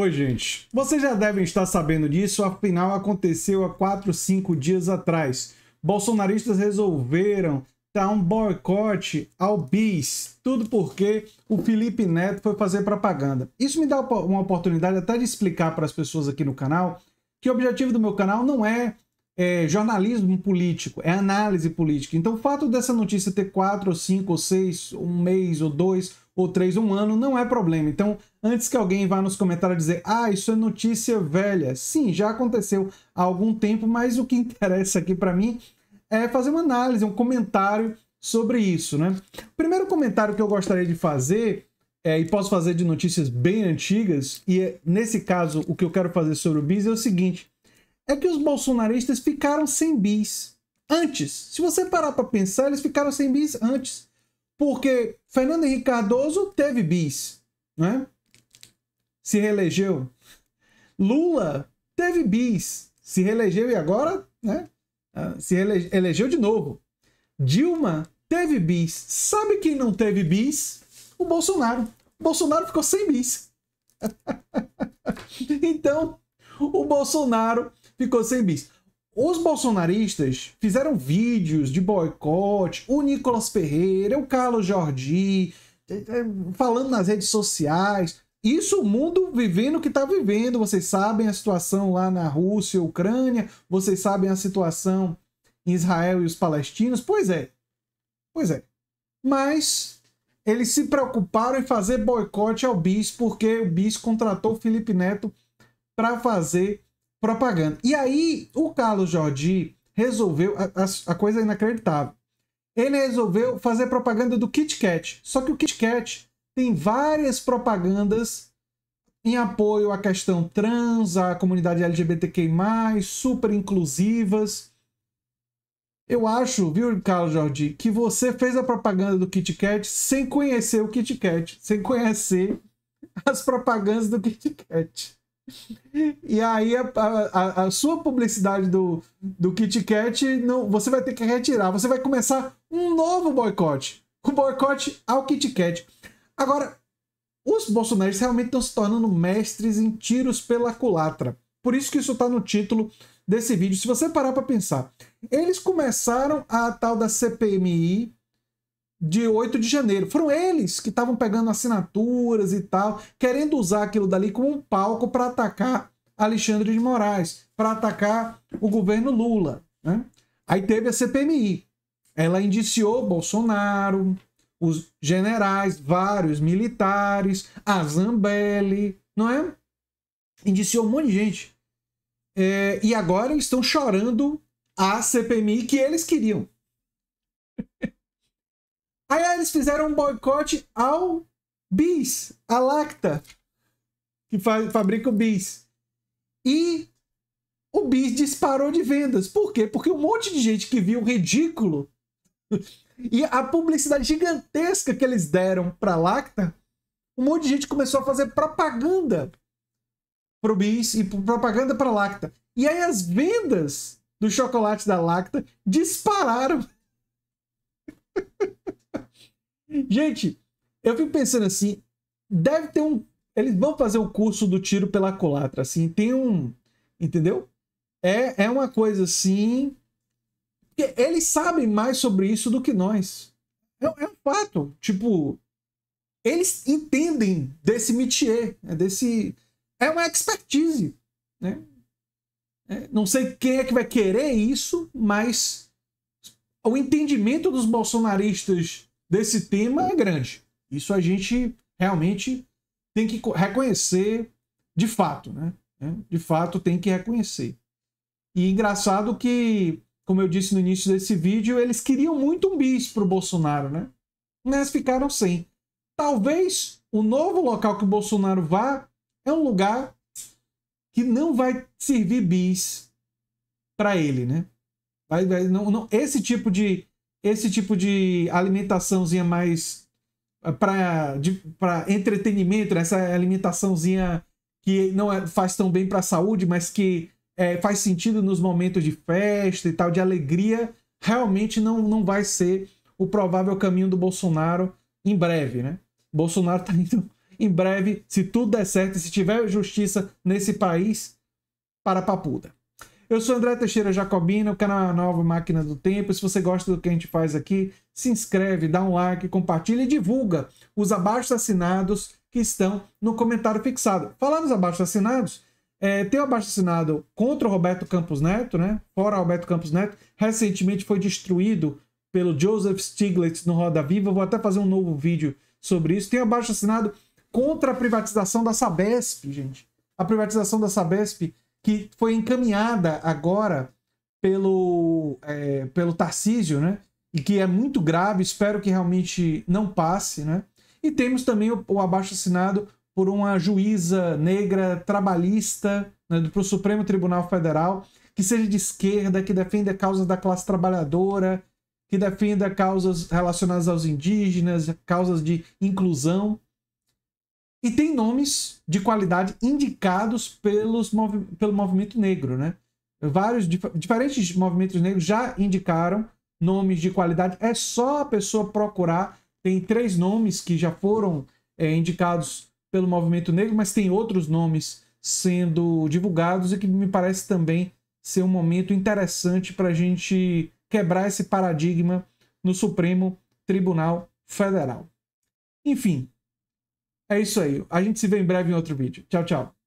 Oi, gente. Vocês já devem estar sabendo disso, afinal aconteceu há 4, 5 dias atrás. Bolsonaristas resolveram dar um boicote ao BIS, tudo porque o Felipe Neto foi fazer propaganda. Isso me dá uma oportunidade até de explicar para as pessoas aqui no canal que o objetivo do meu canal não é é jornalismo político, é análise política. Então, o fato dessa notícia ter quatro, ou cinco, ou seis, um mês, ou dois, ou três, um ano, não é problema. Então, antes que alguém vá nos comentários dizer, ah, isso é notícia velha. Sim, já aconteceu há algum tempo, mas o que interessa aqui para mim é fazer uma análise, um comentário sobre isso, né? O primeiro comentário que eu gostaria de fazer é, e posso fazer de notícias bem antigas, e é, nesse caso o que eu quero fazer sobre o BIS é o seguinte: é que os bolsonaristas ficaram sem bis antes. Se você parar para pensar, eles ficaram sem bis antes. Porque Fernando Henrique Cardoso teve bis, né? Se reelegeu. Lula teve bis, se reelegeu e agora, né? Ah, se elegeu de novo. Dilma teve bis. Sabe quem não teve bis? O Bolsonaro. O Bolsonaro ficou sem bis. então, o Bolsonaro ficou sem bis. Os bolsonaristas fizeram vídeos de boicote, o Nicolas Ferreira, o Carlos Jordi, é, é, falando nas redes sociais. Isso o mundo vivendo o que está vivendo. Vocês sabem a situação lá na Rússia, Ucrânia, vocês sabem a situação em Israel e os palestinos. Pois é, pois é. Mas eles se preocuparam em fazer boicote ao BIS, porque o BIS contratou o Felipe Neto para fazer propaganda. E aí o Carlos Jordi resolveu a, a, a coisa é inacreditável. Ele resolveu fazer propaganda do Kit Kat. Só que o Kit Kat tem várias propagandas em apoio à questão trans, à comunidade LGBTQI+, super inclusivas. Eu acho, viu, Carlos Jordi, que você fez a propaganda do Kit Kat sem conhecer o Kit Kat, sem conhecer as propagandas do Kit Kat. E aí a, a, a, sua publicidade do, do Kit Kat não, você vai ter que retirar. Você vai começar um novo boicote. O boicote ao Kit Kat. Agora, os bolsonaristas realmente estão se tornando mestres em tiros pela culatra. Por isso que isso está no título desse vídeo. Se você parar para pensar, eles começaram a tal da CPMI de 8 de janeiro. Foram eles que estavam pegando assinaturas e tal, querendo usar aquilo dali como um palco para atacar Alexandre de Moraes, para atacar o governo Lula. Né? Aí teve a CPMI. Ela indiciou Bolsonaro, os generais, vários militares, a Zambelli, não é? Indiciou um monte de gente. É, e agora estão chorando a CPMI que eles queriam. Aí eles fizeram um boicote ao Bis, a Lacta, que fa fabrica o Bis. E o Bis disparou de vendas. Por quê? Porque um monte de gente que viu o ridículo e a publicidade gigantesca que eles deram para Lacta, um monte de gente começou a fazer propaganda pro Bis e propaganda para Lacta. E aí as vendas do chocolate da Lacta dispararam. Gente, eu fico pensando assim, deve ter um. Eles vão fazer o um curso do tiro pela culatra, assim, tem um. Entendeu? É, é uma coisa assim. Eles sabem mais sobre isso do que nós. É, é um fato. Tipo, eles entendem desse métier, né, desse. É uma expertise. Né? É, não sei quem é que vai querer isso, mas o entendimento dos bolsonaristas desse tema é grande. Isso a gente realmente tem que reconhecer de fato, né? É, de fato tem que reconhecer. E engraçado que, como eu disse no início desse vídeo, eles queriam muito um bis para o Bolsonaro, né? Mas ficaram sem. Talvez o novo local que o Bolsonaro vá é um lugar que não vai servir bis para ele, né? Vai, vai, não, não, esse tipo de, esse tipo de alimentaçãozinha mais ah, para entretenimento, né? essa alimentaçãozinha que não é, faz tão bem para a saúde, mas que é, faz sentido nos momentos de festa e tal, de alegria, realmente não, não vai ser o provável caminho do Bolsonaro em breve, né? Bolsonaro está indo em breve, se tudo der certo, se tiver justiça nesse país, para a papuda. Eu sou André Teixeira Jacobina, é o canal Nova Máquina do Tempo. Se você gosta do que a gente faz aqui, se inscreve, dá um like, compartilha e divulga os abaixo assinados que estão no comentário fixado. Falar nos abaixo assinados, é, tem o abaixo assinado contra o Roberto Campos Neto, né? Fora Roberto Campos Neto, recentemente foi destruído pelo Joseph Stiglitz no Roda Viva. Vou até fazer um novo vídeo sobre isso. Tem abaixo assinado contra a privatização da Sabesp, gente. A privatização da Sabesp que foi encaminhada agora pelo, é, pelo Tarcísio, né? E que é muito grave, espero que realmente não passe, né? E temos também o, o abaixo assinado por uma juíza negra trabalhista né, para o Supremo Tribunal Federal, que seja de esquerda, que defenda causas da classe trabalhadora, que defenda causas relacionadas aos indígenas, causas de inclusão. E tem nomes de qualidade indicados pelos movi pelo movimento negro, né? Vários dif diferentes movimentos negros já indicaram nomes de qualidade. É só a pessoa procurar. Tem três nomes que já foram é, indicados pelo movimento negro, mas tem outros nomes sendo divulgados e que me parece também ser um momento interessante para a gente quebrar esse paradigma no Supremo Tribunal Federal. Enfim, é isso aí. A gente se vê em breve em outro vídeo. Tchau, tchau.